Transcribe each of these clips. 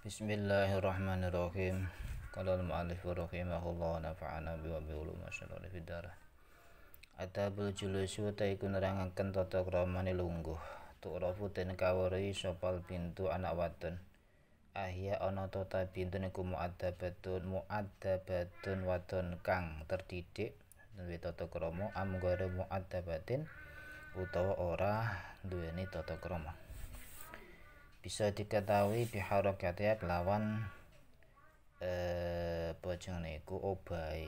Bismillahirrahmanirrahim. Qala al-mu'allif rahimahullah nafa'ana bi wa bi ulum asyarri fid darah. Adabul julus ta taikun nerangaken tata kramane lungguh. Tu'rafu den kawruhi sopal pintu anak wadon. Ahya ana tata pintu niku mu'addabatun mu'addabatun wadon kang terdidik duwe tata krama amgara mu'addabatin utawa ora duweni tata krama bisa diketahui biharokatnya kelawan eh niku obahe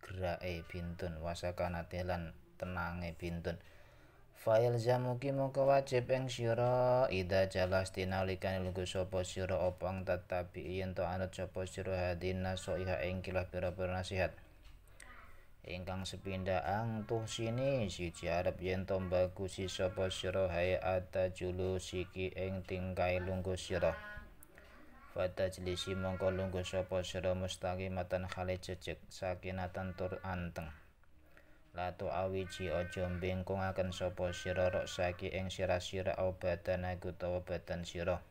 gerake bintun wasakanate lan tenange bintun Fail zamuki moko wajib ing sira ida jelas tinalikan lugu sapa sira opang tetapi yen to anut sapa sira hadin nasihat ing kilah pira-pira nasihat Engkang sepinda ang tuh sini si arep yen tombaku si sapa sira hae ata siki ing tingkai lungguh sira Fata jelisi mongko lunggu sopo sero mustaki matan khali cecek sakinatan tur anteng. Lato awiji ojo mbingkung akan sopo sero rok saki ing sira sira au badan aku tawa badan sero.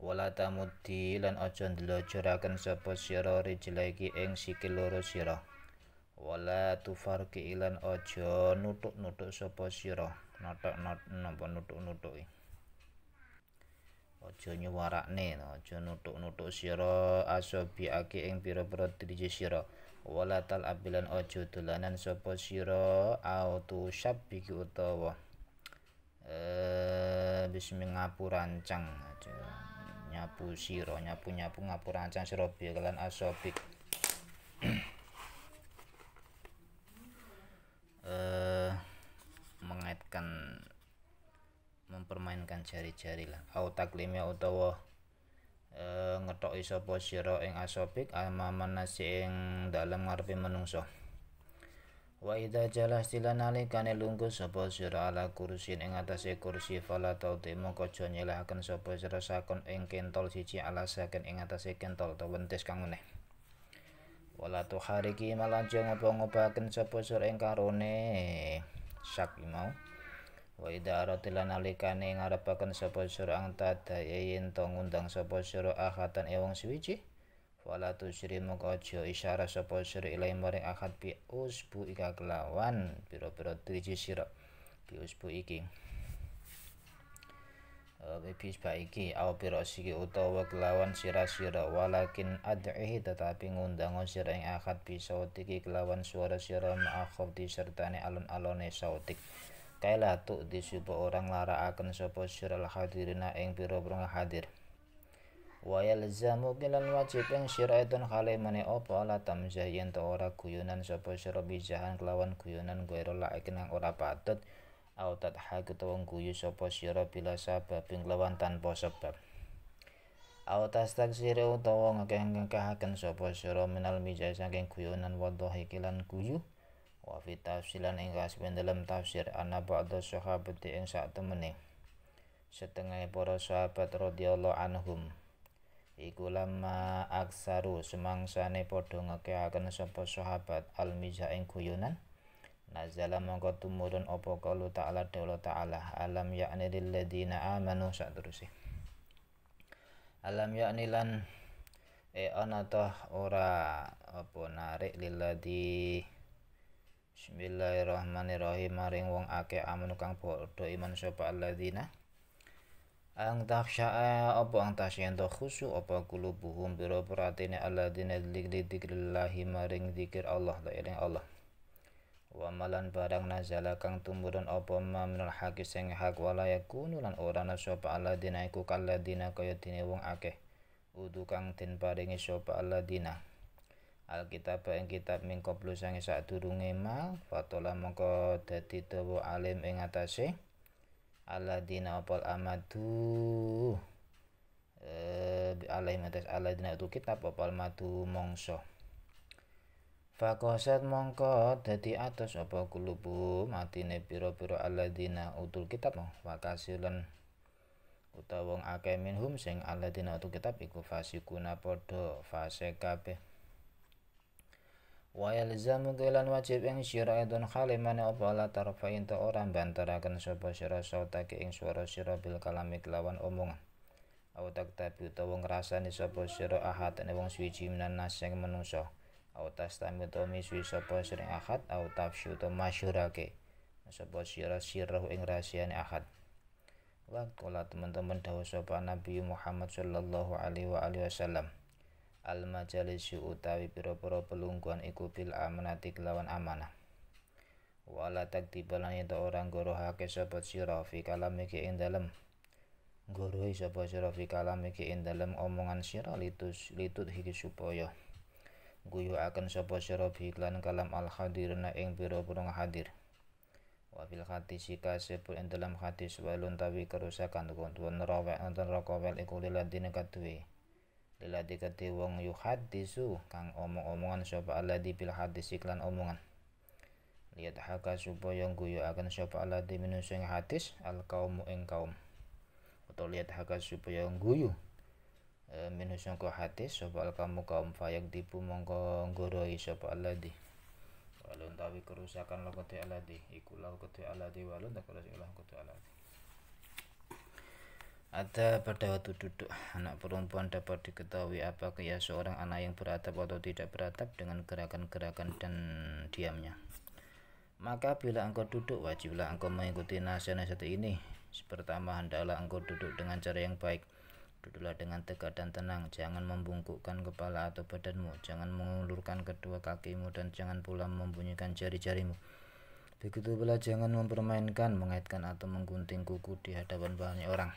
Walata mudi lan ojo ndelo jurakan sopo sero rijilaki ing sikil loro sero. Sero. wala tufarki ilan ojo nutuk-nutuk sapa sira notok napa nutuk ojo aja nyuwarakne ojo nutuk-nutuk sira asabi ake ing pira-pira driji siro wala tal abilan ojo dolanan sapa siro au tu sabbiki utawa eh bismi ngapu rancang aja nyapu siro nyapu-nyapu ngapu rancang siro bi kelan asabik jari-jari lah au taklime utawa e, ngetoki eng asopik ing asobik amamanasi ing dalam ngarepe menungso Wa idza jalastilan nalikane lungguh sapa sira ala eng ing atase kursi fala tauti mongko aja nyelahaken sapa sira sakon ing kentol siji ala saken ing atase kentol utawa wentes kang meneh. Wala tuhariki malan aja ngopo-ngopaken sapa sira ing karone sak mau wa idha aratila nalikani ngarepakan sapa sura ang tadaya yayin tong undang sapa ahatan ewang suwiji wala tusri moko aja isyara sapa sira ilai maring ahad bi usbu ika kelawan biro biro driji siro bi usbu iki Bebis baik iki au biro siki utawa kelawan sira-sira walakin ad'ihi tetapi ngundang sira ing akad bisa iki kelawan suara sira ma'akhaf disertani alon-alone sautik kaila di sapa orang lara akan sopo syiral hadirina ing biro pira hadir wa yalzamu kilan wajib ing syiraitun khale mani opo ala tamzah yen to ora kuyunan sopo syira bijahan kelawan guyonan gaira laik nang ora patut au tadhak utawa guyu sopo syira bila sabab kelawan tanpa sebab au tastaksire utawa ngakeh-ngakahaken sopo syira minal mijah saking guyonan wadhahi kilan guyu wa fi tafsilan ing kasebut dalam tafsir ana ba'da sahabat ing sak temene setengah para sahabat radhiyallahu anhum iku lama aksaru semangsane padha ngekeaken sapa sahabat al miza ing guyonan nazala mangko tumurun apa kalu ta'ala dawla ta'ala alam yakni lil ladina amanu saterusé alam yakni lan e ana ora apa narik lil ladina Bismillahirrahmanirrahim maring wong akeh amun kang padha iman sapa alladzina Ang taksha apa ang tasyanto khusu apa kulubuhum biro peratine alladzina dzikrillahi maring dzikir Allah ta eling Allah wa malan barang nazala kang tumurun apa ma minal haqi sing hak wala yakunu lan ora sapa alladzina iku kalladina kaya dene wong akeh udu kang den paringi sapa alladzina Alkitab ing kitab min qablu sange sadurunge mal fatola mongko dadi dawa alim ing atase alladzina opal amadu eh alaihim atas alladzina itu kitab opal madu mongso Fakoset mongko dadi atas apa kulubu matine pira-pira alladzina utul kitab wakasilan fakasilan. utawong akeh minhum sing alladzina utul kitab iku fasikuna podo fase kabeh wa yalzamu lan wajib ing sira edon khalimane apa la tarfain ta ora bantaraken sapa sira sautake ing swara sira bil kalami kelawan omongan au taktabi utawa ngrasani sapa sira ahad ne wong suci minan nas sing menungso au tastami utawa miswi sapa sira ahad au tafsyu utawa masyurake sapa sira sirah ing rahasiane ahad Wa teman-teman dawuh sapa Nabi Muhammad sallallahu alaihi wa alihi wasallam al majalisu utawi pira-pira pelungguan iku bil amanati kelawan amanah wala taktibalan itu orang goro gorohake sobat sira fi kalam iki ing dalem gorohi sapa sira fi kalam iki ing dalem omongan sira litus litut hiki supaya guyu akan sapa sira bi iklan kalam al hadirna ing pira-pira hadir wabil hati si sepul ing dalam hati walun tawi kerusakan kuntu nerawek nonton rokowel iku liladine katuwi lilati kati wong yu hadisu, kang omong-omongan sapa di bil hadis iklan omongan lihat haka supaya guyu akan sapa alladhi minus sing hadis al mu ing kaum atau lihat haka supaya guyu e, minus hadis sapa al kamu kaum fayak dipu mongko ngoroi sapa di. walun tawi kerusakan lo Allah di ikulau lo Allah di walun tak kalau sing lo Allah di ada pada waktu duduk anak perempuan dapat diketahui apakah ia seorang anak yang beratap atau tidak beratap dengan gerakan-gerakan dan diamnya. Maka bila engkau duduk wajiblah engkau mengikuti nasihat-nasihat ini. Pertama hendaklah engkau duduk dengan cara yang baik. Duduklah dengan tegak dan tenang, jangan membungkukkan kepala atau badanmu, jangan mengulurkan kedua kakimu dan jangan pula membunyikan jari-jarimu. Begitu pula jangan mempermainkan, mengaitkan atau menggunting kuku di hadapan banyak orang.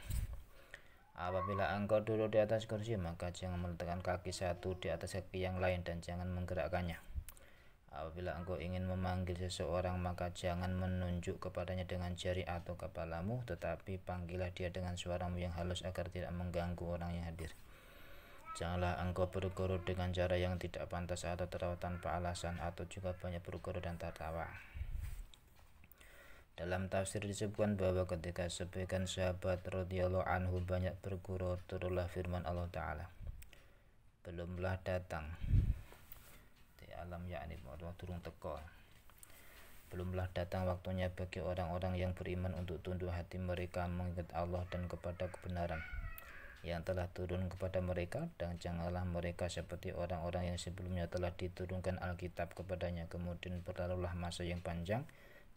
Apabila engkau duduk di atas kursi, maka jangan meletakkan kaki satu di atas kaki yang lain dan jangan menggerakkannya. Apabila engkau ingin memanggil seseorang, maka jangan menunjuk kepadanya dengan jari atau kepalamu, tetapi panggillah dia dengan suaramu yang halus agar tidak mengganggu orang yang hadir. Janganlah engkau berguru dengan cara yang tidak pantas atau tertawa tanpa alasan atau juga banyak berguru dan tertawa. Dalam tafsir disebutkan bahwa ketika sebagian sahabat radhiyallahu anhu banyak berguru, turunlah firman Allah taala. Belumlah datang di alam yakni turun teko. Belumlah datang waktunya bagi orang-orang yang beriman untuk tunduk hati mereka mengingat Allah dan kepada kebenaran yang telah turun kepada mereka dan janganlah mereka seperti orang-orang yang sebelumnya telah diturunkan Alkitab kepadanya kemudian berlalulah masa yang panjang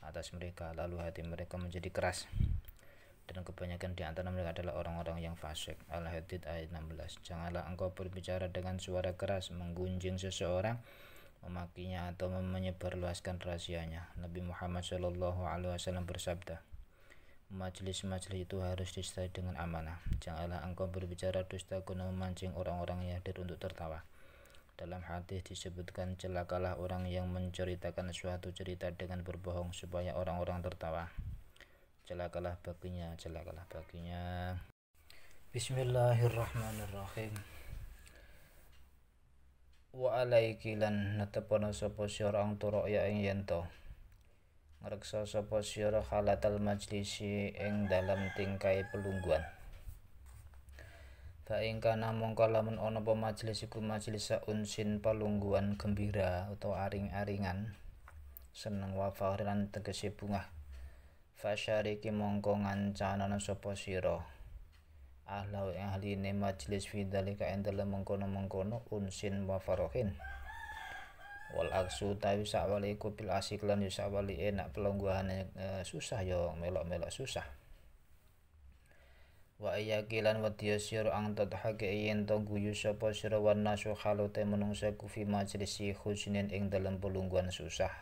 atas mereka lalu hati mereka menjadi keras dan kebanyakan di antara mereka adalah orang-orang yang fasik. Al-Hadid ayat 16. Janganlah engkau berbicara dengan suara keras, menggunjing seseorang, memakinya atau menyebarluaskan rahasianya. Nabi Muhammad Shallallahu alaihi wasallam bersabda, Majelis-majelis itu harus disertai dengan amanah. Janganlah engkau berbicara dusta guna memancing orang-orang yang hadir untuk tertawa. Dalam hadis disebutkan celakalah orang yang menceritakan suatu cerita dengan berbohong supaya orang-orang tertawa. Celakalah baginya, celakalah baginya. Bismillahirrahmanirrahim. Wa alaiki lan natapana sapa sira ang turu ya ing yento. Ngreksa sapa sira halatal majlisi ing dalam tingkai pelungguan. Fa ingkana mongko lamun ana apa majelis iku majelis unsin palungguan gembira utawa aring-aringan seneng wa fahrilan tegese bungah. Fasyariki mongko ngancanana sapa sira. Ahlau ahline majelis fi dalika endale mengkono-mengkono unsin wa farohin. Wal aksu tawi sawali iku bil asik lan sawali enak pelungguhan e, eh, susah yo melok-melok susah wa ayakilan wa diyasir ang tadhake yen to guyu sapa sira wan nasu halute menungsa kufi majlisi husnin ing dalem pelungguan susah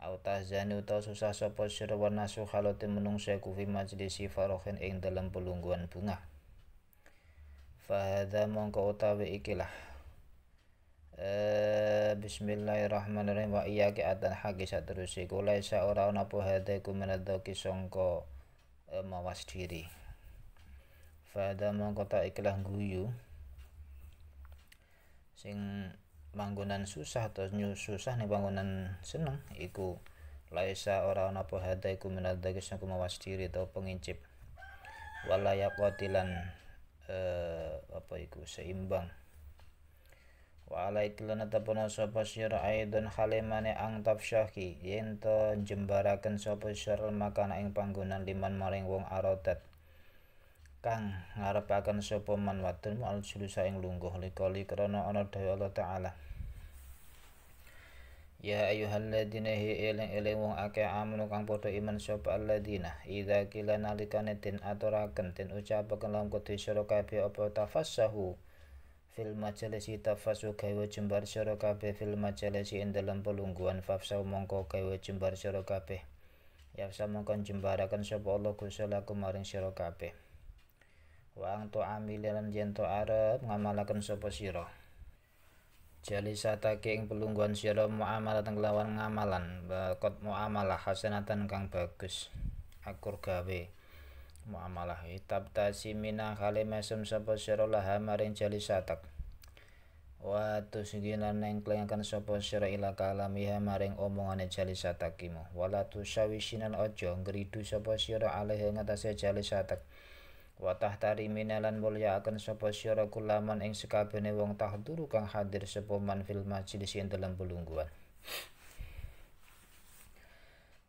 au tahzani uta susah sapa sira wan nasu halute menungsa kufi majlisi farohin ing dalem pelungguan bunga fahadha mongko utawi ikilah Uh, Bismillahirrahmanirrahim wa iya ke atan haki saturusi kulai sa ora ana po hade ku menadaki songko uh, eh, mawas diri fada tak ikhlas guyu sing bangunan susah atau nyu susah nih bangunan seneng iku laisa ora ana apa hada iku menadha kisah kumawas diri atau pengincip Walaya yaqatilan eh, apa iku seimbang wa alaikilan atapana sapa sira halimane ang tafsyahi yen to jembaraken sapa sira makana ing panggonan liman maring wong arodat kang ngarepaken sapa man wadon mu al-sulusa ing lungguh likali krana ana daya Allah taala Ya ayuhal ladina hi ilang ilang wong ake amanu kang podo iman sopa al ladina Iza kila tin din aturaken tin ucapakan lam kudu syuruh kabe apa tafassahu Fil majalisi tafassu gaiwa jembar syuruh kabe fil majalisi in dalam pelungguan Fafsau mongko gaiwa jembar syuruh kabe Yafsa mongko jembarakan sopa Allah kusulaku maring syuruh kabeh wang to to'ami dalam jento arep ngamalaken sapa sira jalisata ing siro sira muamalah lawan ngamalan bakot muamalah hasanatan kang bagus akur gawe muamalah tasi tasimina kale mesem sapa sira laha maring jalisatak Watu segina neng klengaken sopo sira ila kalamiha maring omongane jalisatakimu Walatu sawisinan ojo ngridu siro sira alaihi jali jalisatak wa tahtarimina lan akan sapa syura kulaman ing sekabehane wong tahduru kang hadir sapa man fil majlis ing dalam pelungguan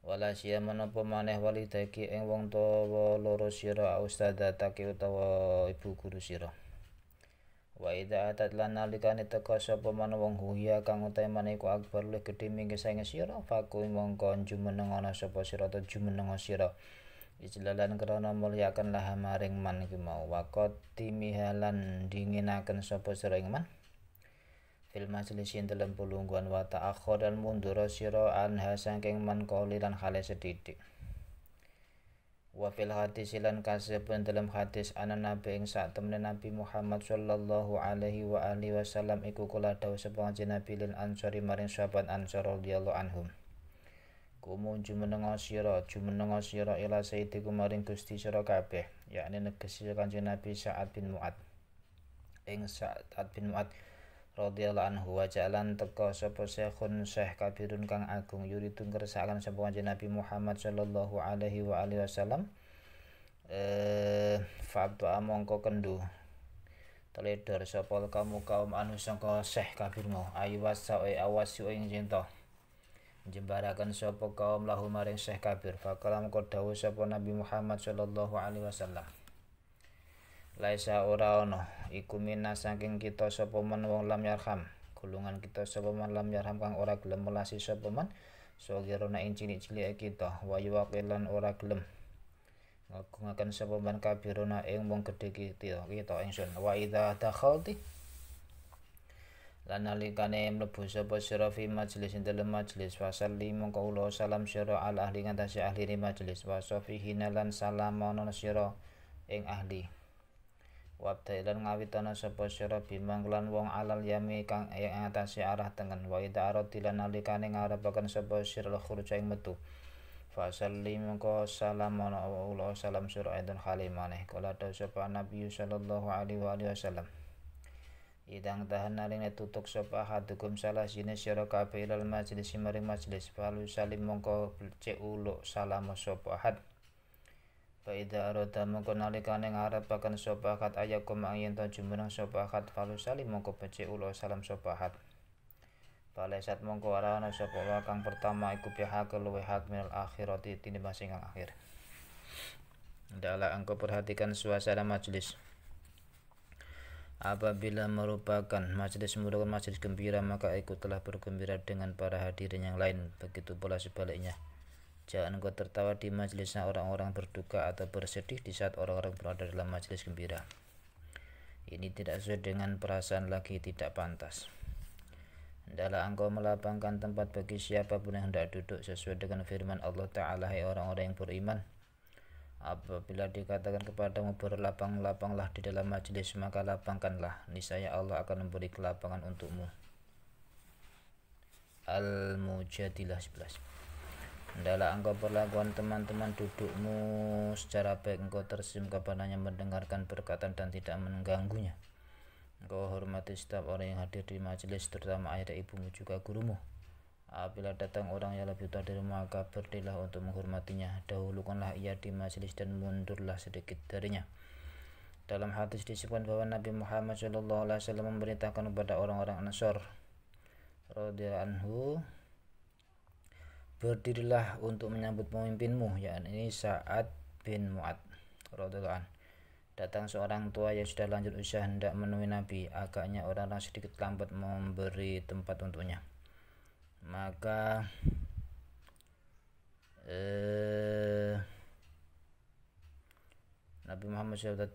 wala sia menapa maneh walidaki ing wong tuwa loro sira ustadzatake utawa ibu guru sira wa idza atat lan nalikane teka sapa man wong huya kang utemane iku akbar luwih gedhe mingke saing sira kon mongko jumeneng ana sapa sira tujuh menengo sira Ijlalan krana mulyakan laha maring man iku mau waqat timihalan dinginaken sapa sira ing man fil majlis ing dalam pulungguan wa ta'akhir dan mundur sira anha saking man dan hale sedidik wa fil hadis lan kasebut dalam hadis ana nabi ing sak temene nabi Muhammad sallallahu alaihi wa alihi wasallam iku kula dawuh sapa nabi lil ansori maring sahabat ansor radhiyallahu anhum Kumu jumenenga sira, jumenenga sira ila sayyidi kumaring Gusti sira kabeh, yakni negesi Kanjeng Nabi Sa'ad bin Mu'ad. Ing Sa'ad bin Mu'ad radhiyallahu anhu wa jalan teka sapa syekhun syekh kabirun kang agung yuridun kersakaken sapa kanjeng Nabi Muhammad sallallahu alaihi wa wasallam eh fa'tu amongko kendu teledor sapa kamu kaum anu sangka syekh kabirmu ayu wasa awas ing cinta jembarakan sopo kaum lahu maring Syekh Kabir Fakalam mengko dawuh Nabi Muhammad sallallahu alaihi wasallam Laisa ora ono iku saking kita sopo man wong lam yarham gulungan kita sapa man lam yarham kang ora gelem melasi sapa man sogirona ing cilik-cilik kita wayu wakilan ora gelem ngagungaken sapa man kabirona ing wong gedhe kita ingsun wa idza dakhalti lan nalikane mlebu sapa sira fi majelis dalem majelis fasalli mongko ulo salam sira al ahli ngatasi ahli ni majelis wasofihi hinalan salam ana sira ing ahli wabda lan ngawitana sapa sira bimang lan wong alal yami kang ing ngatasi arah tengen wa ida arati lan nalikane ngarepaken sapa sira khuruja ing metu fasalli mongko salam ana ulo salam sira aidon halimane kala dawuh sapa nabi sallallahu alaihi wasallam Idang tahan naling netutuk sop dukum salah sini syara kabe ilal majlis maring majlis falu salim mongko cek uluk salam sop ahad Faida aroda mongko nalikane bakan sop ahad ayakum angin to jumeneng sop ahad falu salim mongko becik uluk salam sop ahad Falesat mongko ora sop kang pertama iku pihak luwe hak minal roti tini masing akhir. Dala engko perhatikan suasana majlis. Apabila merupakan majelis merupakan majelis gembira, maka ikutlah bergembira dengan para hadirin yang lain. Begitu pula sebaliknya. Jangan engkau tertawa di majelisnya orang-orang berduka atau bersedih di saat orang-orang berada dalam majelis gembira. Ini tidak sesuai dengan perasaan lagi tidak pantas. Hendaklah engkau melapangkan tempat bagi siapapun yang hendak duduk sesuai dengan firman Allah Ta'ala hai orang-orang yang beriman apabila dikatakan kepadamu berlapang-lapanglah di dalam majelis maka lapangkanlah niscaya Allah akan memberi kelapangan untukmu Al-Mujadilah 11 Hendaklah engkau perlakuan teman-teman dudukmu secara baik engkau tersim kepadanya mendengarkan perkataan dan tidak mengganggunya Engkau hormati setiap orang yang hadir di majelis terutama ayah dan ibumu juga gurumu Apabila datang orang yang lebih tua dari maka berdilah untuk menghormatinya. Dahulukanlah ia di majlis dan mundurlah sedikit darinya. Dalam hadis disebutkan bahwa Nabi Muhammad Shallallahu Alaihi Wasallam memberitakan kepada orang-orang Ansor radhiyallahu anhu berdirilah untuk menyambut pemimpinmu yakni saat bin Mu'ad radhiyallahu Datang seorang tua yang sudah lanjut usia hendak menemui Nabi, agaknya orang-orang sedikit lambat memberi tempat untuknya maka eh, Nabi Muhammad SAW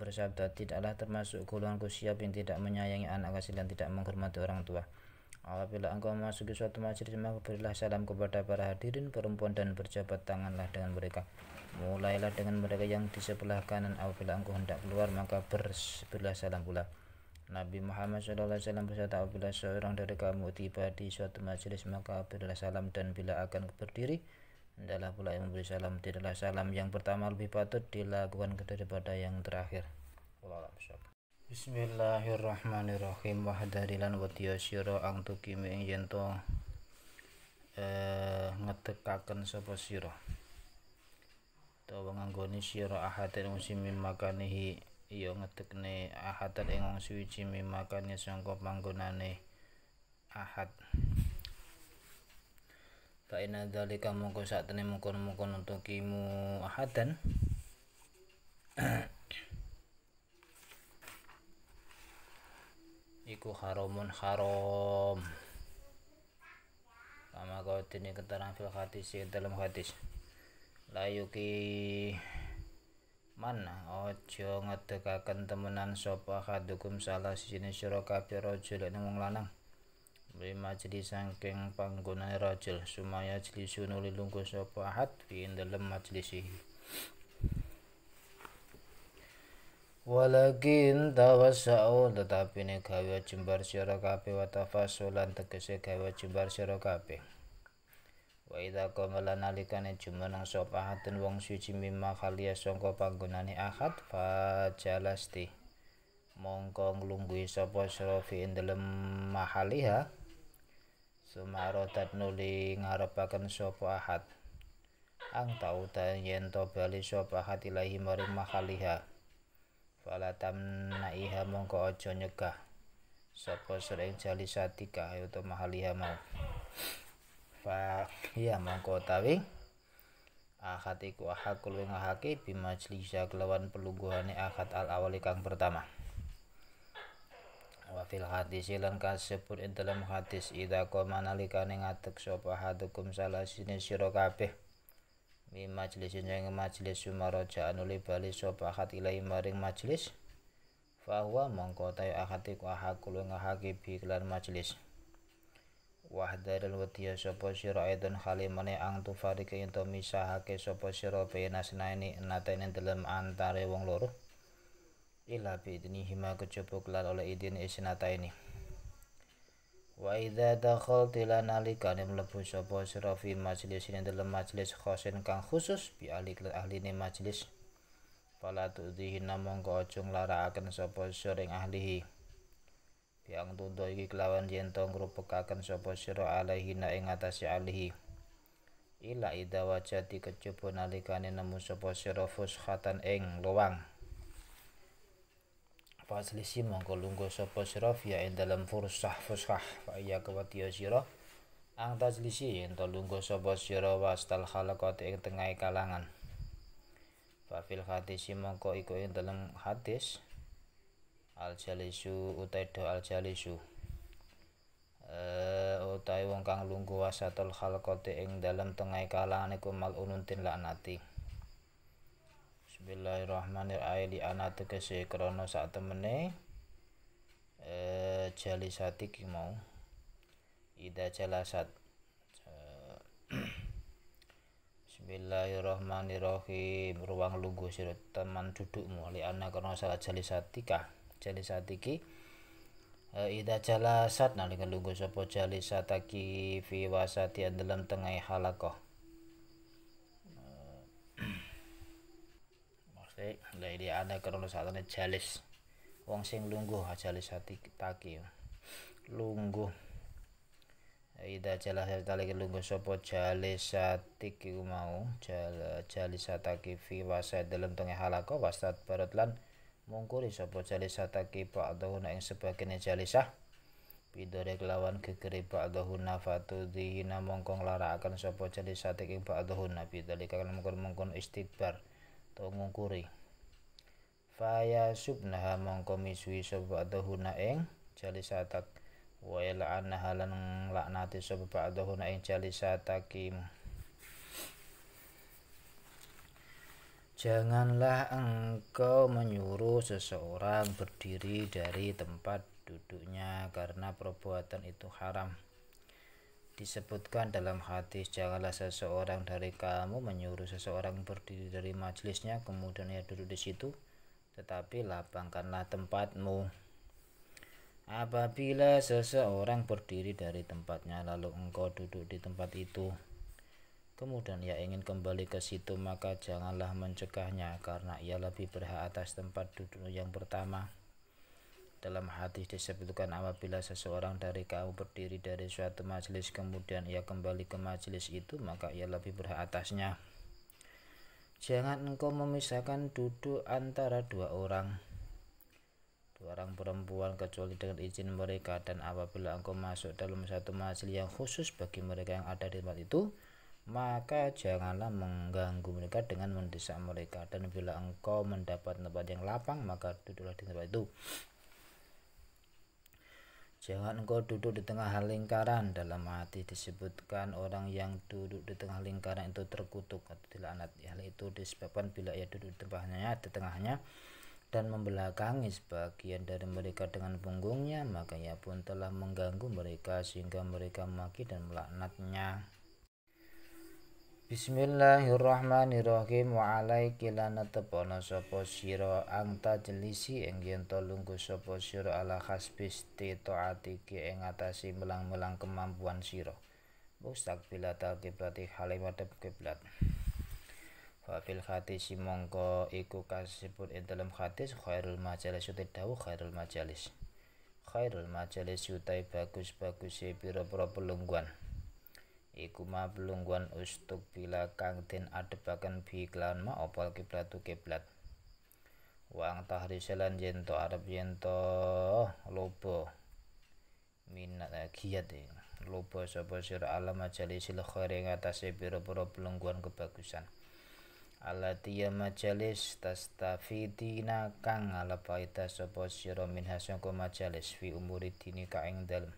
bersabda tidaklah termasuk golonganku siap yang tidak menyayangi anak kasih dan tidak menghormati orang tua apabila engkau memasuki suatu masjid maka berilah salam kepada para hadirin perempuan dan berjabat tanganlah dengan mereka mulailah dengan mereka yang di sebelah kanan apabila engkau hendak keluar maka berilah salam pula Nabi Muhammad SAW bersabda apabila seorang dari kamu tiba di suatu majelis maka berilah salam dan bila akan berdiri adalah pula yang memberi salam tidaklah salam yang pertama lebih patut dilakukan daripada yang terakhir Bismillahirrahmanirrahim wahdarilan wa ang tukimi ing yen ngetekakan eh ngetekaken sapa sira utawa nganggone sira ahadin musim makanihi iya ngetekne ahatan ing wong suci mimakane sangka panggonane ahad fa ina dalika mongko mukon mongko untuk kimu ahadan iku haramun harom. Lama kau tini keterangan fil hadis dalam hadis layuki mana aja ngedegaken temenan sapa dukum salah sisine sira kabeh rajul lan wong lanang lima jadi saking panggonane rajul sumaya jlisu nuli lungguh sapa ahad fi dalem majlisihi Walakin tawasau tetapi ne gawe jembar sira kabeh wa tafasulan tegese gawe jembar sira kabeh wa idza qama lanalikane jumeneng sapa ahadun wong suci mimma khaliya sangka panggonane ahad fa jalasti mongko nglungguhi sapa syrafi dalem mahaliha sumarotat nuli ngarepaken sapa ahad ang tau yen to bali sapa ahad ilahi maring mahaliha tam naiha mongko aja nyegah sapa sering jali satika yuto mahaliha mau fa iya mongko tawi akhatiku ahakul hakul wing hake bimajlisa kelawan peluguhane akad al awali kang pertama wa fil hadis lan kasebut ing dalam hadis ida koma nalikane ngadeg sapa hadukum salasine sira kabeh mi majlis ing majlis sumaraja anuli bali sapa hat ilahi maring majlis fahuwa mongko tayo akhatiku iku hakul wing bi majlis wahdaril wadiya sapa sira aidan halimane ang tufarike ento misahake sapa sira baina sinaini natene dalem antare wong loro ila dini hima kecupuk kelar oleh idin isnataini wa idza dakhalti lanalikane mlebu sapa sira fi majlis ini dalem majlis khosin kang khusus bi ahli ahline majlis pala dihina monggo aja nglarakaken sapa sira ing ahlihi yang tudo iki kelawan yen to ngrupekaken sapa sira alaihi na ing atase alihi ila ida wajati kejaba nalikane nemu sapa sira fushatan ing lowang Faslisi mongko lungguh sapa sira ya ing dalam fursah fushah fa iya kawatiya sira ang tajlisi yen to lungguh sapa sira wastal khalaqat ing tengahe kalangan Fafil hadisi mongko iku ing dalam hadis al jalisu utai do al jalisu e, eh, utai wong kang lungguh wasatul khalqati ing dalem tengahe ku mal ununtin laknati Bismillahirrahmanirrahim di anak tegese krono saat temene eh jalisati ki mau ida jalasat eh, Bismillahirrahmanirrahim ruang lungguh sirut teman dudukmu li anak krono saat jalisati kah jalisatiki e, eh, ida jalasat nalika lungguh sapa jalisataki fi wasati dalam tengah halako. Eh, maksudnya, lah ini ada karena saatnya jalis. Wong sing lunggu, ah, jalis hati taki. lunggu. Eh, ida jalah nalika lunggu sopo jalis hati mau jal jalis hataki fi wasati dalam tengah halako wasat barat lan mungkuli sopo jalisa taki dohuna yang sebagian jalisa bidore kelawan fatu dihina mongkong lara akan sopo jalisa taki dohuna bidalika kakan mongkong mongkong istibar to mongkuri faya subnaha misui sopo pak dohuna yang jalisa tak wa anna halan laknati sapa ba'dahuna ing jalisah takim Janganlah engkau menyuruh seseorang berdiri dari tempat duduknya karena perbuatan itu haram. Disebutkan dalam hadis, janganlah seseorang dari kamu menyuruh seseorang berdiri dari majelisnya kemudian ia duduk di situ, tetapi lapangkanlah tempatmu. Apabila seseorang berdiri dari tempatnya lalu engkau duduk di tempat itu, Kemudian ia ingin kembali ke situ, maka janganlah mencegahnya, karena ia lebih berhak atas tempat duduk yang pertama. Dalam hadis disebutkan apabila seseorang dari kamu berdiri dari suatu majelis kemudian ia kembali ke majelis itu maka ia lebih berhak atasnya. Jangan engkau memisahkan duduk antara dua orang dua orang perempuan kecuali dengan izin mereka dan apabila engkau masuk dalam satu majelis yang khusus bagi mereka yang ada di tempat itu maka janganlah mengganggu mereka dengan mendesak mereka dan bila engkau mendapat tempat yang lapang maka duduklah di tempat itu Jangan engkau duduk di tengah lingkaran dalam hati disebutkan orang yang duduk di tengah lingkaran itu terkutuk atau dilaknat hal itu disebabkan bila ia duduk di tempatnya di tengahnya dan membelakangi sebagian dari mereka dengan punggungnya maka ia pun telah mengganggu mereka sehingga mereka maki dan melaknatnya Bismillahirrahmanirrahim wa alaiki lanatepana sopo sira ang tajlisi ing yen to lungguh ala khasbis taatiki ing atasi melang-melang kemampuan sira mustaqbila kiblati hale madhep kiblat wa hadis mongko iku kasebut ing dalam hadis khairul majalis utai dawuh khairul majalis khairul majalis utai bagus-bagus pira-pira pelungguan iku mablungguan ustuk bila kang den adepaken bi kelawan ma opal kiblatu kiblat wang tahriselan jento Arab jento lobo minat giat eh, lobo sapa sir alam majalisil khair ing atase pira-pira pelungguan kebagusan alatiya majalis tastafidina kang alapaita sapa sira min hasangka majalis fi umuri dini ka dalem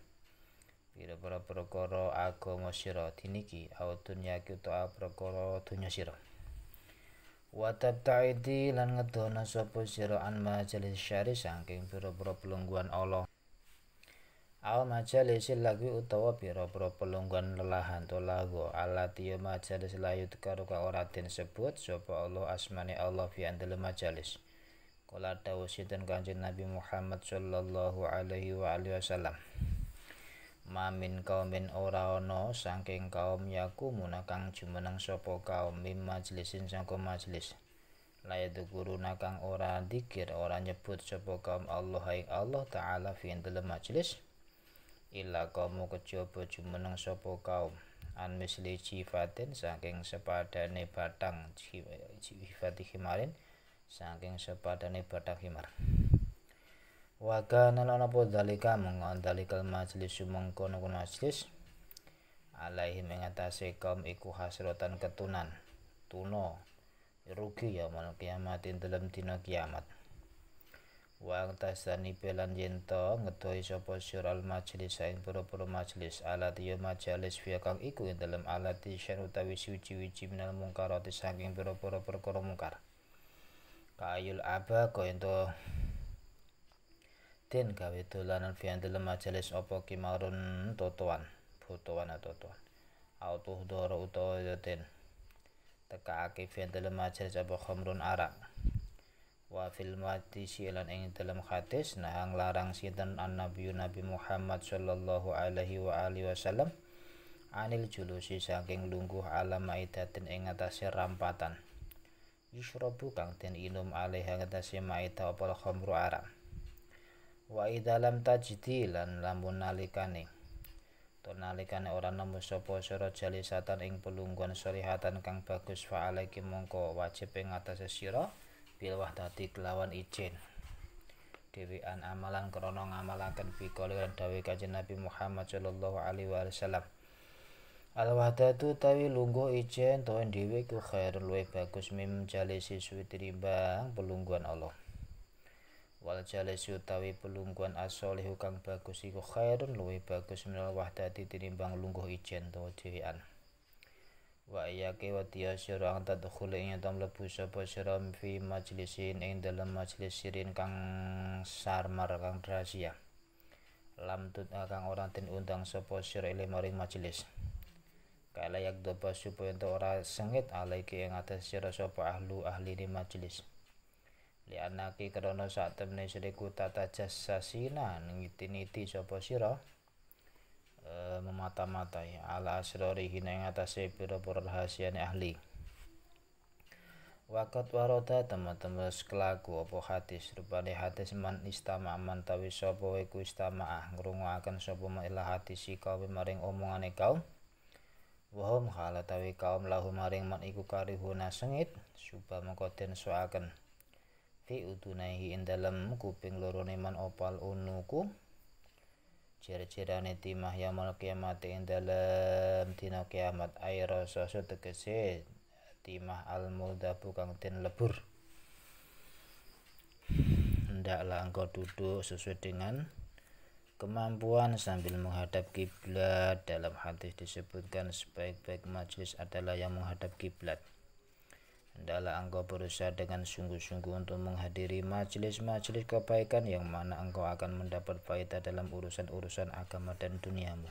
pira-pira perkara agama sira diniki au dunyaki utawa perkara dunya sira wa tabtaidi lan ngedono sapa sira an majalis syari saking pira-pira pelungguan Allah au majalis lagi utawa pira-pira pelungguan lelahan to tolago alati majalis layut karo ka ora den sebut sapa Allah asmane Allah fi andal majalis Kolar dawuh sinten kanjeng Nabi Muhammad sallallahu alaihi wa alihi wasallam mamin kaumin ora ana sangking kaum yakumu nakang jumeneng sapa kaum majlisin majelisin majlis. majelis layadu guru nakang ora dikir ora nyebut sapa kaum Allah hai Allah ta'ala fi dalam majelis illa kaumu kejoba jumeneng sapa kaum an misli jifatin sangking sepadane batang jifati himarin sangking sepadane batang himarin wa kana lan apa dalika mengkon dalikal majlis mengkono kono majlis alaihi mengatasi kaum iku hasrotan ketunan tuno rugi ya mal kiamatin dalam dina kiamat wa tasani pelan yento ngedoi sapa syural majlis sain pura-pura majlis alat ya majalis fiya kang iku dalam alati syar utawi suci-wici minal mungkarati saking pura-pura perkara mungkar kayul abah kaya den gawe dolanan dalam majelis opo ki marun totuan, botoan totoan autuh doro utawa ya den tekaake dalam majelis apa khamrun arak wa fil matisi lan ing dalam hadis nah larang sinten an nabi nabi Muhammad sallallahu alaihi wa alihi wasallam anil julusi saking lungguh aita maidatin ing atase rampatan yusrobu kang den inum alaiha ngatasi maida opo khomru arak wa idalam tajidi lan lamun nalikane to nalikane ora nemu sapa sira jalisatan ing pelungguan solihatan kang bagus fa alaiki mongko wajib ing atase sira bil wahdati kelawan ijin dhewean amalan krana ngamalaken bikali lan dawuh Kanjeng Nabi Muhammad sallallahu alaihi wasallam Al wahdatu tawi lungguh ijen tuan dhewe ku khair luwih bagus mim jalisi suwi bang pelungguan Allah wal jalesi utawi pelungguhan asolihu kang bagus iku khairun luwih bagus minal wahdati tinimbang lungguh ijen to dhewean wa iyake wa tiya sira ang tadkhul ing tam lebu sapa sira fi majlisin ing dalem majlis sirin kang sarmar kang rahasia lam tut kang orang tin undang sapa sira ile maring majlis kala yak doba supaya ora sengit alaiki ing atas sira sapa ahlu ahli di majlis lianaki krana saat temne sedeku tata jasa sina ngiti-niti sapa sira e, memata-matai ala asrori hina ing piro pira-pira rahasiane ahli Wakat waroda teman-teman sekelaku opo hadis rupane hadis man istama man tawi sapa wae ku istamaah ngrungokaken sapa ma ila hadis kawe maring omongane kau wahum khala tawi kaum lahu maring man iku karihuna sengit suba mengkoden soaken fi udunaihi ing kuping lorone man opal unuku jer-jerane timah yamal kiamat ing dalem dina kiamat aira sasa tegese timah al muldabu kang lebur hendaklah engkau duduk sesuai dengan kemampuan sambil menghadap kiblat dalam hadis disebutkan sebaik-baik majelis adalah yang menghadap kiblat Hendaklah engkau berusaha dengan sungguh-sungguh untuk menghadiri majelis-majelis kebaikan yang mana engkau akan mendapat faedah dalam urusan-urusan agama dan duniamu.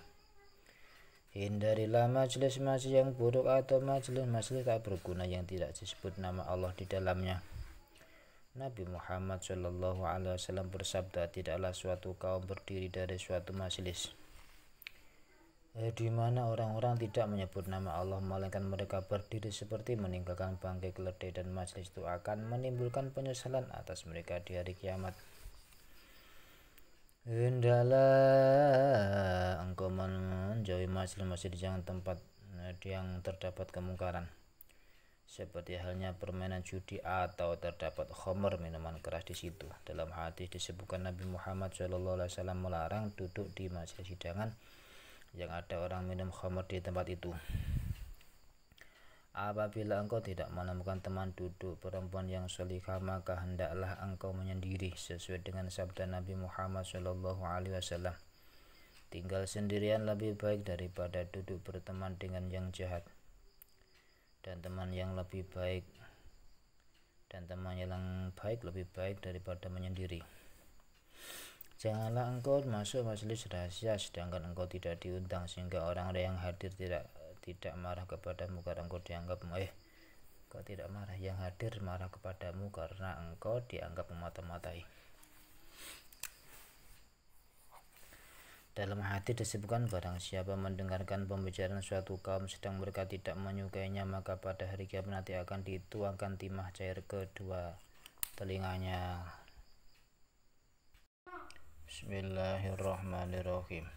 Hindarilah majelis-majelis yang buruk atau majelis-majelis tak berguna yang tidak disebut nama Allah di dalamnya. Nabi Muhammad SAW bersabda, tidaklah suatu kaum berdiri dari suatu majelis eh, di mana orang-orang tidak menyebut nama Allah melainkan mereka berdiri seperti meninggalkan bangkai keledai dan majlis itu akan menimbulkan penyesalan atas mereka di hari kiamat Hendalah engkau menjauhi majelis-majelis yang tempat eh, yang terdapat kemungkaran seperti halnya permainan judi atau terdapat khomer minuman keras di situ. Dalam hadis disebutkan Nabi Muhammad SAW melarang duduk di majlis hidangan yang ada orang minum khamar di tempat itu. Apabila engkau tidak menemukan teman duduk perempuan yang solihah maka hendaklah engkau menyendiri sesuai dengan sabda Nabi Muhammad Shallallahu Alaihi Wasallam. Tinggal sendirian lebih baik daripada duduk berteman dengan yang jahat dan teman yang lebih baik dan teman yang baik lebih baik daripada menyendiri. Janganlah engkau masuk majelis rahasia sedangkan engkau tidak diundang sehingga orang-orang yang hadir tidak tidak marah kepadamu karena engkau dianggap eh engkau tidak marah yang hadir marah kepadamu karena engkau dianggap memata-matai. Dalam hati disebutkan barang siapa mendengarkan pembicaraan suatu kaum sedang mereka tidak menyukainya maka pada hari kiamat nanti akan dituangkan timah cair kedua telinganya Bismillahirrahmanirrahim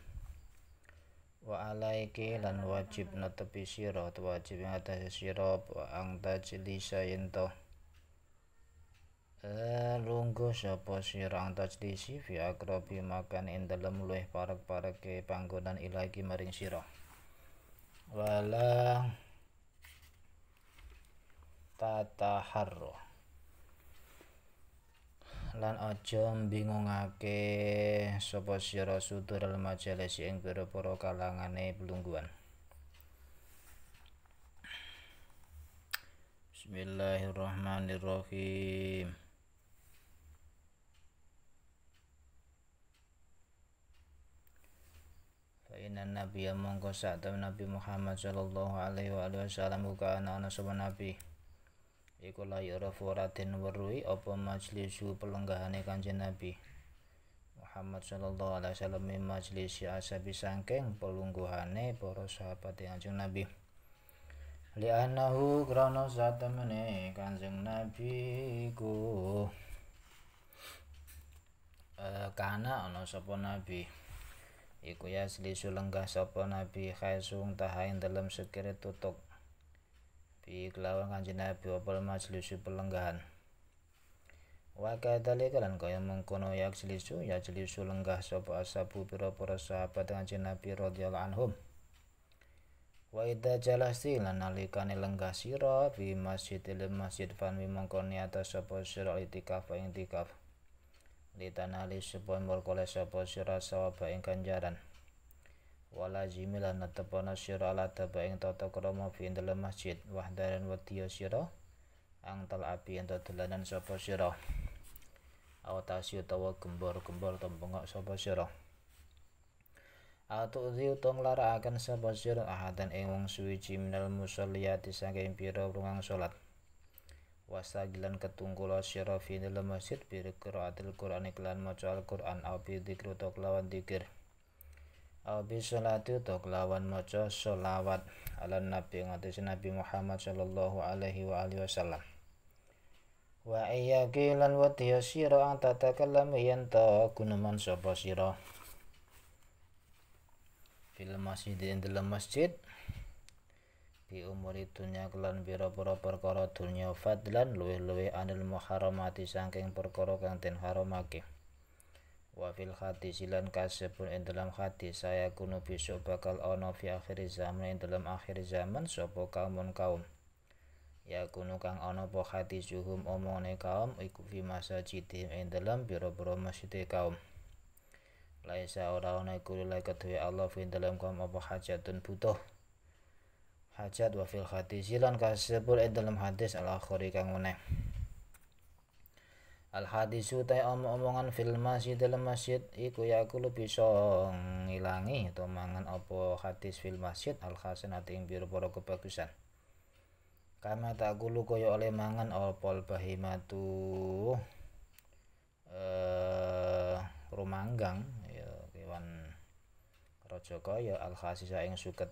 Wa alaiki lan wajib natepi sira wajib atas siro wa ang tajlisa yinto e, eh, Lunggu sapa sira ang tajlisi fi akrobi makan indalem luih parek parek ke panggonan ilagi maring Walang Walang. tataharro lan aja mbingungake sapa sira sudur al majalisi ing pira-pira kalangane pelungguan Bismillahirrahmanirrahim Inan Nabi yang mongko Nabi Muhammad Shallallahu Alaihi Wasallam bukan anak sebuah Nabi iku layu yuraf ora warui apa majlisu pelenggahane Kanjeng Nabi Muhammad sallallahu alaihi wasallam min majlis asabi sangking pelungguhane para sahabat Kanjeng Nabi li'annahu krana satemene Kanjeng Nabi ku e, eh, kana ana sapa nabi iku ya selisu lenggah sapa nabi khaisung tahain dalam sekire tutuk fi kelawan kanjeng Nabi wapal majlisu pelenggahan wa kadzalika lan kaya mengkono ya yakslisu ya lenggah sapa asabu pira-pira sahabat kanjeng Nabi radhiyallahu anhum wa idza jalasi lan nalikane lenggah sira fi masjidil masjid fan mengkono niata sapa sira itikaf ing itikaf litanali pun merkoleh sapa sira sawaba ing ganjaran wala jimilan natepona sira ala taba ing tata krama fi indal masjid wahdaran wadiya sira ang tal api ento dolanan sapa sira awatasi utawa gembor-gembor tembengok sapa sira Atu zi utong lara akan sapa sira ahadan ing wong suwi minal musalliyati saking pira rungang salat wasagilan ketungkula sira fi indal masjid bi qiraatil qur'ani kelan maca al-qur'an au bi dzikri utawa Albi salatu to kelawan maca sholawat ala Nabi ngatasi Nabi Muhammad sallallahu alaihi wa alihi wasallam. Wa iyyaki lan wa tiyasira ang tatakallam yen to guneman sapa sira. Fil masjid ing dalam masjid bi umuri dunya kelan biro biro perkara dunya fadlan luwih-luwih anil muharramati saking perkara kang den haramake wa fil hati silan kasih pun dalam hati saya kuno bisa bakal ono fi akhir zaman ing dalam akhir zaman sapa kaum kaum ya kuno kang ono po hati suhum omone kaum iku fi masa jidim ing dalam biro-biro masjid kaum laisa ora ono iku lek Allah fi dalam kaum apa hajatun butuh hajat wa fil hati silan kasih pun dalam hadis al kori kang meneh al hadisu tai omong-omongan fil masjid dalam masjid iku yakulu ya bisa ngilangi atau mangan apa hadis fil masjid al ati ing pira-pira kebagusan kama gulu kaya oleh mangan apa al bahimatu eh rumanggang ya kewan raja kaya al khasisa ing suket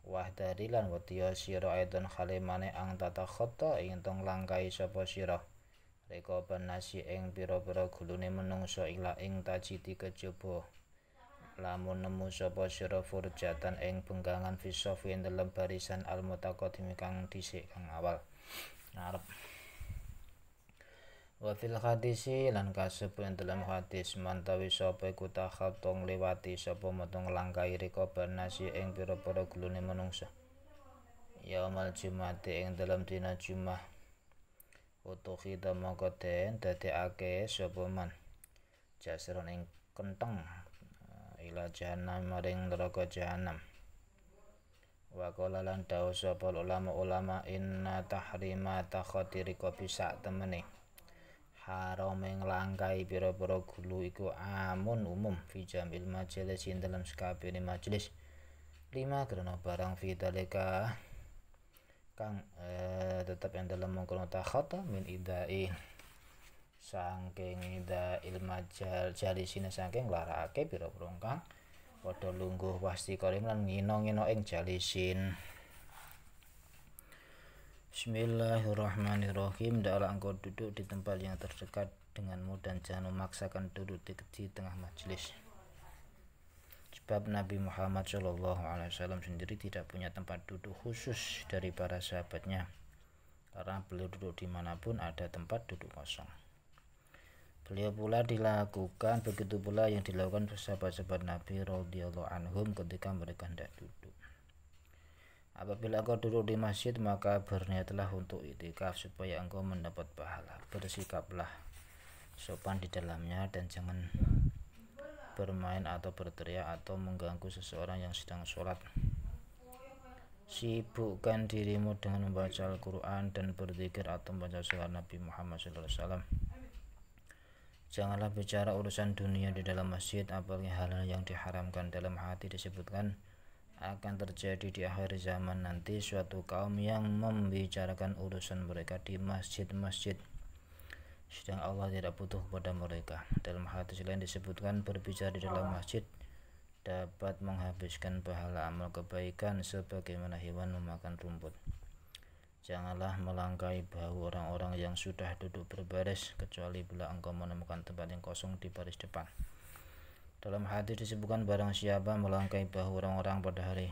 wah dari lan wetiya sira aidon khalimane ang tata khata ing tong langkai sapa siro Reka penasi ing pira-pira gulune menungsa ila ing tajiti kejaba. Lamun nemu sapa sira furjatan ing bengkangan fisof yen dalam barisan al-mutaqaddim kang dhisik kang awal. Arep Wa fil hadisi lan kasep yang dalam hadis mantawi sapa iku tahap tong liwati sapa metung langkai riko banasi ing pira-pira gulune menungsa. Ya mal jumati ing dalam dina jumat. Utukhida mongko den dadekake sapa man jasiron ing kenteng eh, ila jahanam maring neraka jahanam wa qala lan dawuh sapa ulama ulama inna tahrima takhati riqabi sak temene harame langkai pira-pira gulu iku amun umum fi jamil majelis ing dalam sekabehane majelis lima karena barang fi dalika kang eh, tetap yang dalam mengkurung takhata min idai sangking ida ilma jal jali sini sangking larake biro kang podo lungguh pasti korim lan ngino-ngino ing jalisin Bismillahirrahmanirrahim Darah engkau duduk di tempat yang terdekat denganmu dan jangan memaksakan duduk di, di tengah majelis. Sebab Nabi Muhammad Shallallahu Alaihi Wasallam sendiri tidak punya tempat duduk khusus dari para sahabatnya. Karena beliau duduk dimanapun ada tempat duduk kosong. Beliau pula dilakukan begitu pula yang dilakukan sahabat-sahabat Nabi Rasulullah anhum ketika mereka hendak duduk. Apabila engkau duduk di masjid maka berniatlah untuk itikaf supaya engkau mendapat pahala. Bersikaplah sopan di dalamnya dan jangan bermain atau berteriak atau mengganggu seseorang yang sedang sholat. Sibukkan dirimu dengan membaca Al-Quran dan berzikir atau membaca sunnah Nabi Muhammad SAW. Janganlah bicara urusan dunia di dalam masjid, apalagi hal-hal yang diharamkan dalam hati disebutkan akan terjadi di akhir zaman nanti suatu kaum yang membicarakan urusan mereka di masjid-masjid sedang Allah tidak butuh kepada mereka. Dalam hadis lain disebutkan berbicara di dalam masjid dapat menghabiskan pahala amal kebaikan sebagaimana hewan memakan rumput. Janganlah melangkai bahu orang-orang yang sudah duduk berbaris kecuali bila engkau menemukan tempat yang kosong di baris depan. Dalam hadis disebutkan barang siapa melangkai bahu orang-orang pada hari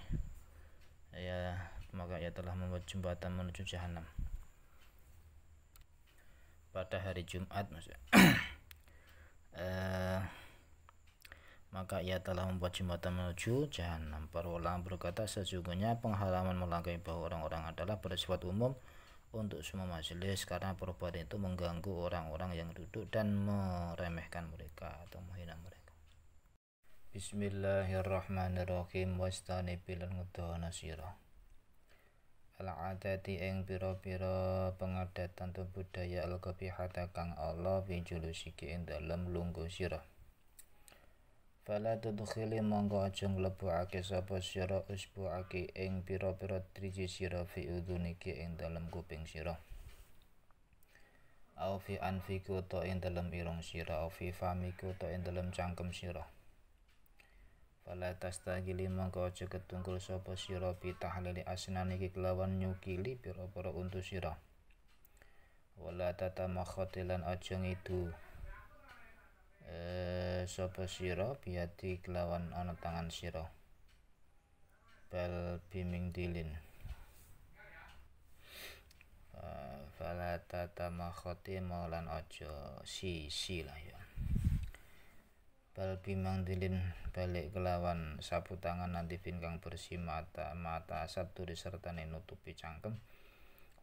ya maka ia telah membuat jembatan menuju jahanam pada hari Jumat eh, maka ia telah membuat jembatan menuju jahanam para ulama berkata sesungguhnya penghalaman melangkai bahwa orang-orang adalah bersifat umum untuk semua majelis karena perubahan itu mengganggu orang-orang yang duduk dan meremehkan mereka atau menghina mereka Bismillahirrahmanirrahim wastani bilan ngudhana al-adati ing pira piro pengadatan tu budaya al kepihata kang Allah fi julusiki ing dalem lunggu sira Fala tudkhili mongko aja nglebokake sapa sira usbuake ing piro-piro driji sira fi uduniki ing dalem kuping sira Au fi anfiku to ing dalem irung sira au fi famiku to ing dalem cangkem sira Fala tastagili mongko aja ketungkul sopo sira bi tahlili asnan iki kelawan nyukili pira-pira untu sira. Wala tatamakhatilan aja ngidu. Eh sapa sira biati kelawan ana tangan sira. Bal biming dilin. Eh, fala tatamakhati ojo si si lah ya bal bimang dilin balik kelawan sapu tangan nanti pinggang bersih mata mata satu turi nutupi cangkem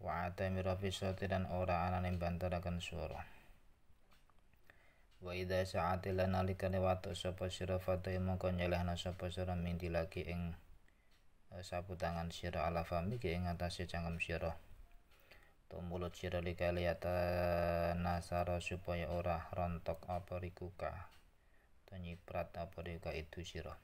wa atamira fisoti dan ora anane bantarakan suara wa idha sa'ati lanalika watu sapa sira fatoi mongko nyelehna sapa sira mindi lagi ing e, sapu tangan sira ala fami ki ing atase cangkem sira tumbulut mulut sira lika liyata nasara supaya ora rontok apa rikuka prata apa deka itu sirah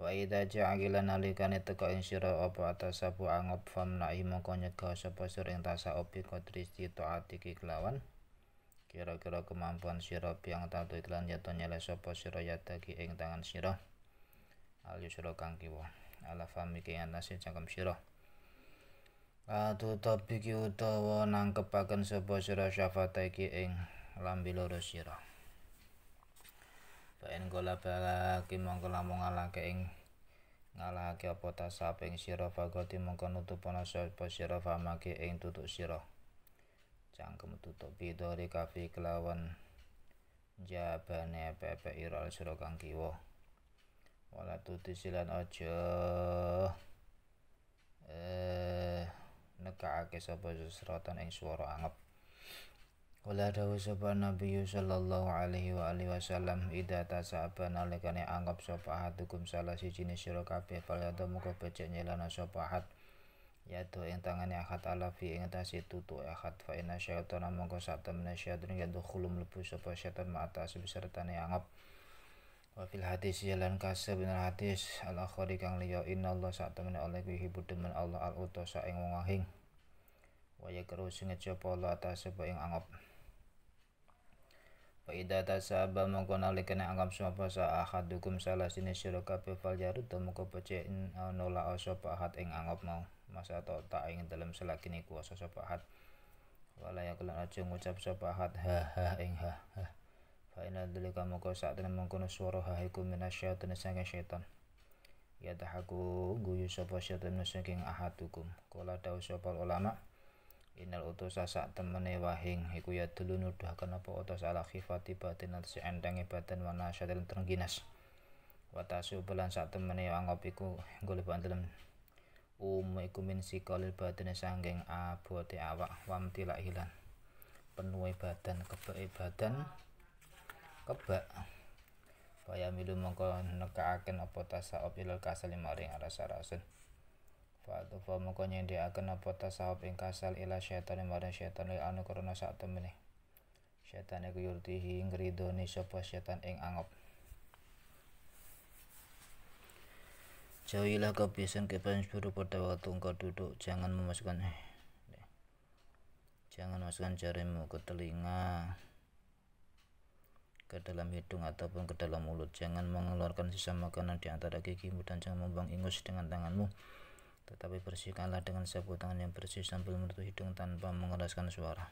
wa idza ja'ila nalikane teka ing sira apa atas sabu angop fam nai mongko nyegah sapa sering ing tasa opi kodristi taati kelawan kira-kira kemampuan sira piang tatu iklan yato nyele sapa sira yataki ing tangan sira al yusra kang kiwa ala fam iki anase cangkem sira Atu tapi ki utawa nangkepaken sapa sira syafata iki ing lambi loro sira Ben gola balaki mongko ngalake ing ngalake apa ta saping sira bagoti mongko nutup ana sapa sira famake ing tutuk sira. Cangkem tutup bidore kafi kelawan jabane pepe iral sira kang kiwa. Wala tutis silan aja. Eh nekake sapa sesrotan ing swara angep. Wala dawu sapa Nabi sallallahu alaihi wa alihi wasallam ida tasaban alikane anggap sapa hatukum salah siji ne sira kabeh palyato muga becik nyelana sapa hat yaitu ing tangane ahad alafi ing tasi tutu ahad fa inna syaitana mongko sabda mena syaitan yadkhulu mlebu sapa syaitan ma'ata sebsertane anggap wa fil hadis jalan kase bener hadis al akhari kang liya innallaha satamene oleh hibur demen Allah al utusa ing wong ahing waya kerusi ngecopo Allah atas sapa yang anggap Wa idza tasaba mongko nalikane anggap sapa sa ahadukum salah sini syuraka pe fal jarud mongko pece eh, nola sapa ahad ing angop mau masa ta ing dalam selakine kuasa sapa ahad wala yakulan aja ngucap sapa ahad ha ha ing ha ha fa ina dalika mongko sak tenan mongko swara ha iku minasyaitan saking setan ya tahaku guyu sapa setan saking ahadukum kala dawuh sapa ulama' Inal utusa sak temene wahing iku ya dulu nuduhaken apa utus ala khifati batin si endange batin wana syadil terengginas. Watasi ubelan sak temene ya anggap iku golek dalem um iku min sikolil batin sanggeng abote awak wam tilak hilan. Penuhi badan kebake badan kebak. Paya milu mongko nekaaken apa tasaop opilal kasali maring aras-arasen. Fa'atufa mongko nyendhekaken apa tasawuf ing kasal ila syaitan marang syaitan anu karena sak temene. Syaitan iku yurtihi ngridoni sapa syaitan ing angop. Jauhilah kebiasaan kebiasaan buruk pada waktu engkau duduk. Jangan memasukkan eh, Jangan masukkan jarimu ke telinga, ke dalam hidung ataupun ke dalam mulut. Jangan mengeluarkan sisa makanan di antara gigimu dan jangan membuang ingus dengan tanganmu. Tetapi bersihkanlah dengan sapu tangan yang bersih sambil menutup hidung tanpa mengeraskan suara.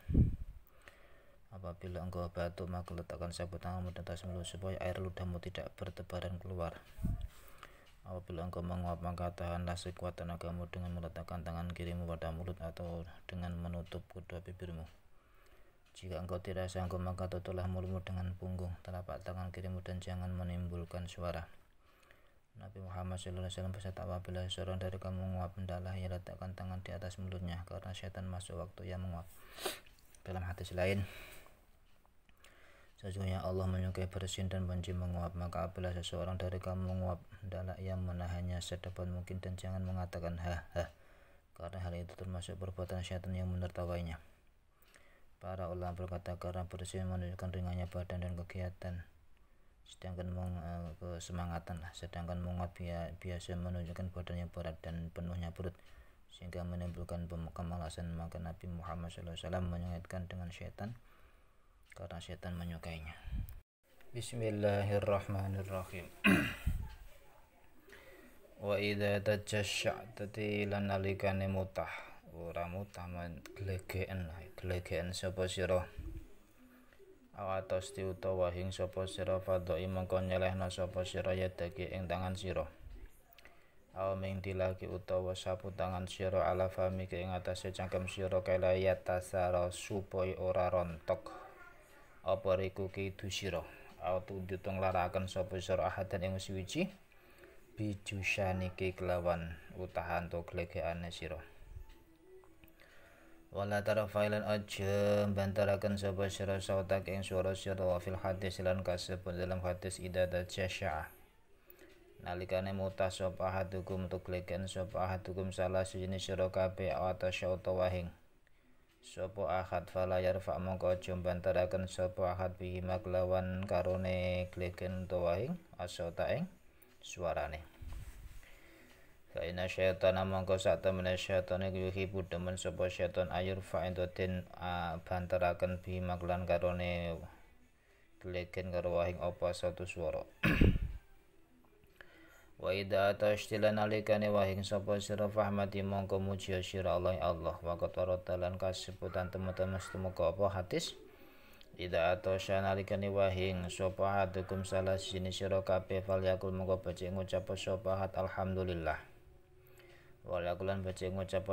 Apabila engkau batuk, maka letakkan sapu tanganmu di atas mulut supaya air ludahmu tidak bertebaran keluar. Apabila engkau menguap, maka tahanlah sekuat tenagamu dengan meletakkan tangan kirimu pada mulut atau dengan menutup kedua bibirmu. Jika engkau tidak sanggup, maka tutuplah mulutmu dengan punggung telapak tangan kirimu dan jangan menimbulkan suara. Nabi Muhammad SAW berkata: apabila seorang dari kamu menguap mendalah ia letakkan tangan di atas mulutnya karena syaitan masuk waktu ia menguap dalam hadis lain Sesungguhnya Allah menyukai bersin dan benci menguap Maka apabila seseorang dari kamu menguap Hendaklah ia menahannya sedapat mungkin Dan jangan mengatakan ha ha Karena hal itu termasuk perbuatan syaitan yang menertawainya Para ulama berkata karena bersin menunjukkan ringannya badan dan kegiatan sedangkan meng, uh, kesemangatan lah sedangkan menguap bi biasa menunjukkan badannya berat dan penuhnya perut sehingga menimbulkan kemalasan maka Nabi Muhammad SAW menyengatkan dengan setan karena setan menyukainya Bismillahirrahmanirrahim Wa idha tajashsha'ta lan alikane mutah ora mutah menggelegean glegeken glegeken siroh awatos ti utawa hing sapa sira fadhoi mongko nyelehna sapa sira yadaki ing tangan sira aw ming dilaki utawa sapu tangan sira ala fami ke ing atase cangkem sira kala yatasara supaya ora rontok apa riku kidu sira aw tuntuteng larakan sapa sira ahadan ing suwiji bijusaniki kelawan utahan to ane sira wala tarafailan aja bantarakan sapa syara sautak ing suara syara wa fil hadis lan kasebut dalam hadis ida tajasya nalikane mutah sapa hadukum tuklikan sapa hadukum salah sejenis syara kabeh atas syauta wahing sapa ahad fala yarfa mongko aja bantarakan sapa ahad bihi maklawan karone glegen utawa ing asota ing suarane syaitan amang kau saat temen syaitan itu yuhibu demen sapa syaitan ayur fa'indatin bantaraken bi maklan karone glegen karo wahing apa satu suara. Wa atau istilah nalikane wahing sapa syira fahmati mongko muji sira Allah Allah wa qatara talan kasibutan teman-teman kau apa hadis Ida atau sanalikani wahing sopahat hukum salah sini siro kabeh fal yakul mongko baca ngucap sopahat alhamdulillah lan baca ngucap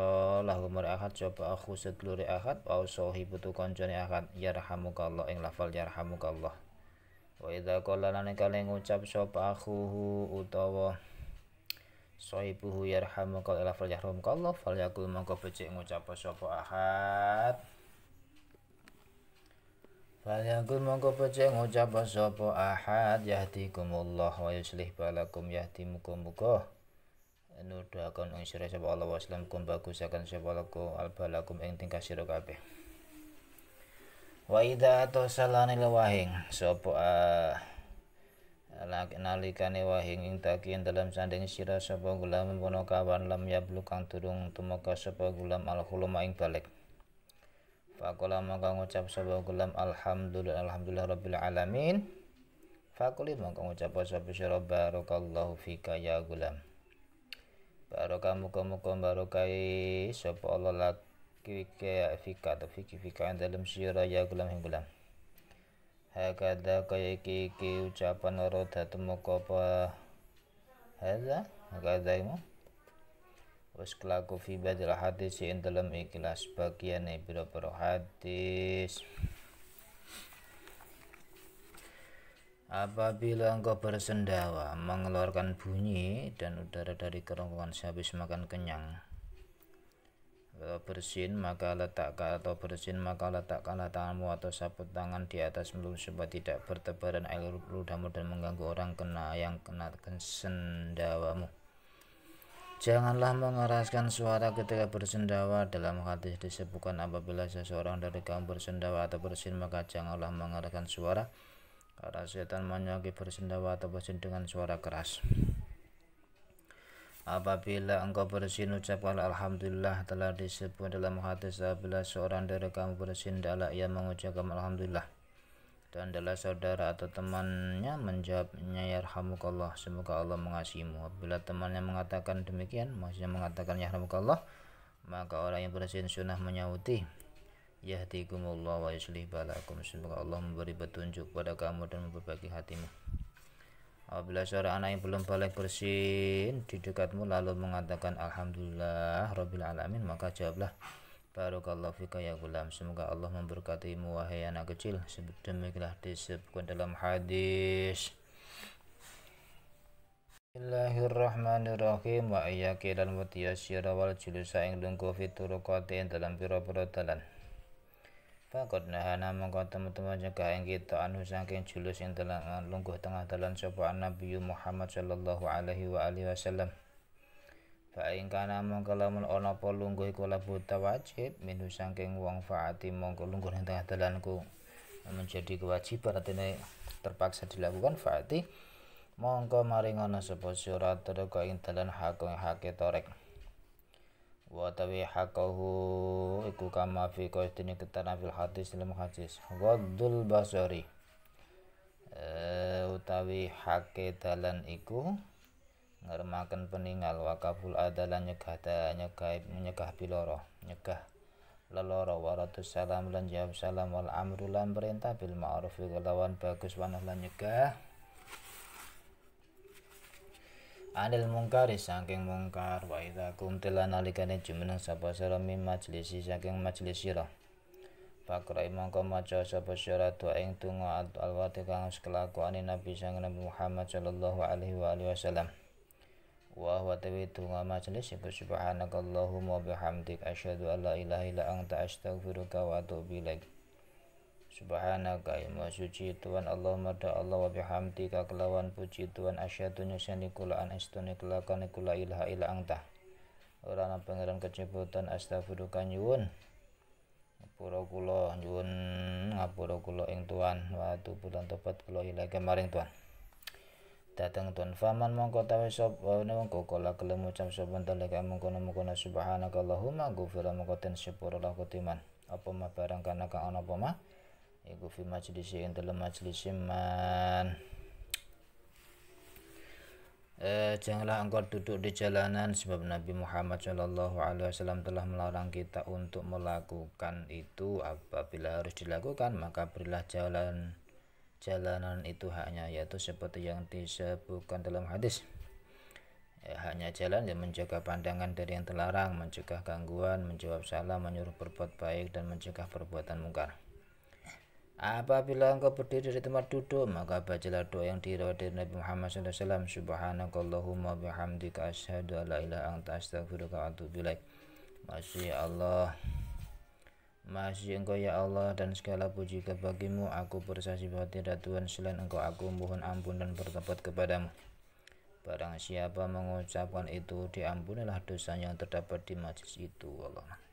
umur ahad coba aku seduluri ahad au butuh tu kancane ahad yarhamuka Allah ing lafal yarhamuka Allah wa idza qala lan kale ngucap coba aku, utawa sahibuhu yarhamuka ing lafal yarhamuka Allah fal yakul mangko baca ngucap sapa ahad Falyakun mongko baca ngucap sapa ahad yahdikumullah wa yuslih balakum yahdimukum muga nur doakan ing sira sapa Allah wa sallam kum bagus akan sapa ku albalakum ing tingkah sira kabeh wa idza tasalani lawahing sapa ah, nalikane wahing ing takin dalam sanding sira sapa gulam pono kawan lam ya blukang turung tumeka sapa gulam al khuluma ing balik Fakulah maka ngucap sapa gulam alhamdulillah alhamdulillah rabbil alamin Fakulit maka ngucap sapa sira barakallahu fika ya gulam barokah muka-muka barokai sapa Allah laki ke fika atau fiki fika dalam sira ya gulam hing gulam hakada kaya iki iki ucapan ora datu muka apa hadza hakada imu wis kelaku fi badil hadis yang dalam ikhlas bagian pira-pira hadis Apabila engkau bersendawa mengeluarkan bunyi dan udara dari kerongkongan sehabis makan kenyang. Kalau bersin maka letakkan atau bersin maka letakkanlah tanganmu atau saput tangan di atas mulut supaya tidak bertebaran air ludamu dan mengganggu orang kena yang kena sendawamu. Janganlah mengeraskan suara ketika bersendawa dalam hadis disebutkan apabila seseorang dari kaum bersendawa atau bersin maka janganlah mengeraskan suara karena setan menyakiti bersendawa atau bersin dengan suara keras. Apabila engkau bersin, ucapkan Alhamdulillah telah disebut dalam hati apabila seorang dari kamu bersin, dalam ia mengucapkan Alhamdulillah. Dan adalah saudara atau temannya menjawabnya ya Yarhamukallah, semoga Allah mengasihimu. Apabila temannya mengatakan demikian, maksudnya mengatakan ya Yarhamukallah, maka orang yang bersin sunnah menyahuti Allah wa yuslih balakum semoga Allah memberi petunjuk pada kamu dan memperbaiki hatimu Apabila seorang anak yang belum balik bersin di dekatmu lalu mengatakan Alhamdulillah Rabbil Alamin maka jawablah Barakallahu fika ya gulam Semoga Allah memberkatimu wahai anak kecil Demikianlah disebutkan dalam hadis Bismillahirrahmanirrahim wa iyyakilan wa tiyasyira wal julusa ing lungguh fituruqatin dalam pira-pira dalan Pakot nama mongko teman-teman jaga ing kita anu saking julus ing dalan eh, lungguh tengah dalan sapa Nabi Muhammad Shallallahu alaihi wasallam. Fa ing kana mongko lamun ana lungguh iku buta wajib minhu saking wong faati mongko lungguh ing tengah dalanku menjadi kewajiban artinya terpaksa dilakukan faati mongko maring ana sapa surat terkait ing dalan hakung hake torek wa tawi haqahu iku kama fi qaidini ketana fil hadis dalam hadis ghaddul basari e, utawi hake dalan iku ngermakan peningal wakaful adalan nyegah nyegah nyegah piloro nyegah leloro waratu salam lan jawab salam wal amrulan lan perintah bil ma'ruf kelawan bagus wanah lan nyegah anil mungkari saking mungkar wa idza alikan alikane jumeneng sapa sira min majlisi saking majlis sira Pakra mongko maca sapa sira doa ing donga alwati kang kelakuane Nabi sang Nabi Muhammad sallallahu alaihi wa alihi wasallam wa huwa tawi donga majlis iku subhanakallahumma bihamdik asyhadu an la ilaha illa anta astaghfiruka wa atubu Subhanaka ilmu ya suci Tuhan Allah mada Allah wa bihamdi kelawan puji Tuhan asyhadu nyasyani kula an astuni kelakani kula ilaha ila angtah. Ora ana pangeran kecebutan astagfiruka nyuwun. Ngapura kula nyuwun ngapura kula ing Tuhan wa tubulan tobat kula ila maring Tuhan. Datang Tuhan faman mongko tawe sop wawane mongko kala kelem ucap sopan talika mongko mongko subhanakallahumma gufira mongko ten sepura timan. Apa ma barang kana anak ana apa mah? iku fi majlisi yang dalam majlis man eh, janganlah engkau duduk di jalanan sebab Nabi Muhammad Shallallahu Alaihi Wasallam telah melarang kita untuk melakukan itu apabila harus dilakukan maka berilah jalan jalanan itu hanya, yaitu seperti yang disebutkan dalam hadis ya, haknya jalan yang menjaga pandangan dari yang terlarang mencegah gangguan menjawab salam menyuruh berbuat baik dan mencegah perbuatan mungkar Apabila engkau berdiri dari tempat duduk, maka bacalah doa yang dirawat Nabi Muhammad SAW. Subhanakallahumma bihamdika asyhadu la ilaha anta astaghfiruka wa atubu masih Allah. Masih engkau ya Allah dan segala puji kebagimu Aku bersaksi bahwa tidak Tuhan selain engkau Aku mohon ampun dan bertobat kepadamu Barang siapa mengucapkan itu Diampunilah dosanya yang terdapat di majlis itu Allah